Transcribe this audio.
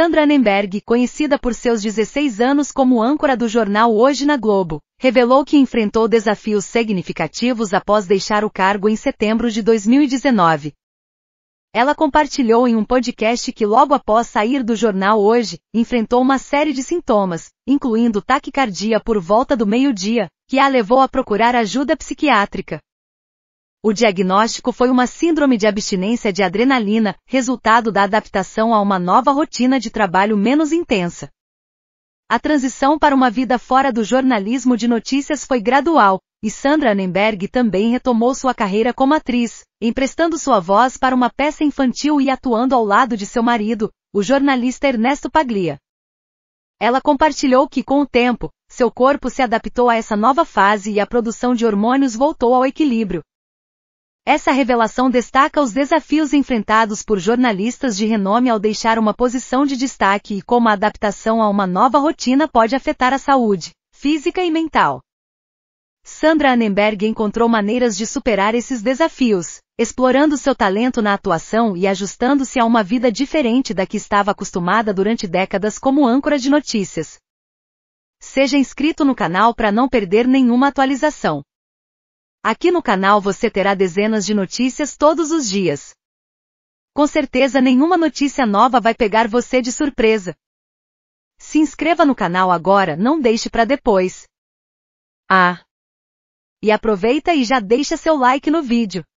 Sandra Nemberg, conhecida por seus 16 anos como âncora do jornal Hoje na Globo, revelou que enfrentou desafios significativos após deixar o cargo em setembro de 2019. Ela compartilhou em um podcast que logo após sair do jornal Hoje, enfrentou uma série de sintomas, incluindo taquicardia por volta do meio-dia, que a levou a procurar ajuda psiquiátrica. O diagnóstico foi uma síndrome de abstinência de adrenalina, resultado da adaptação a uma nova rotina de trabalho menos intensa. A transição para uma vida fora do jornalismo de notícias foi gradual, e Sandra Annenberg também retomou sua carreira como atriz, emprestando sua voz para uma peça infantil e atuando ao lado de seu marido, o jornalista Ernesto Paglia. Ela compartilhou que com o tempo, seu corpo se adaptou a essa nova fase e a produção de hormônios voltou ao equilíbrio, essa revelação destaca os desafios enfrentados por jornalistas de renome ao deixar uma posição de destaque e como a adaptação a uma nova rotina pode afetar a saúde física e mental. Sandra Annenberg encontrou maneiras de superar esses desafios, explorando seu talento na atuação e ajustando-se a uma vida diferente da que estava acostumada durante décadas como âncora de notícias. Seja inscrito no canal para não perder nenhuma atualização. Aqui no canal você terá dezenas de notícias todos os dias. Com certeza nenhuma notícia nova vai pegar você de surpresa. Se inscreva no canal agora, não deixe para depois. Ah! E aproveita e já deixa seu like no vídeo.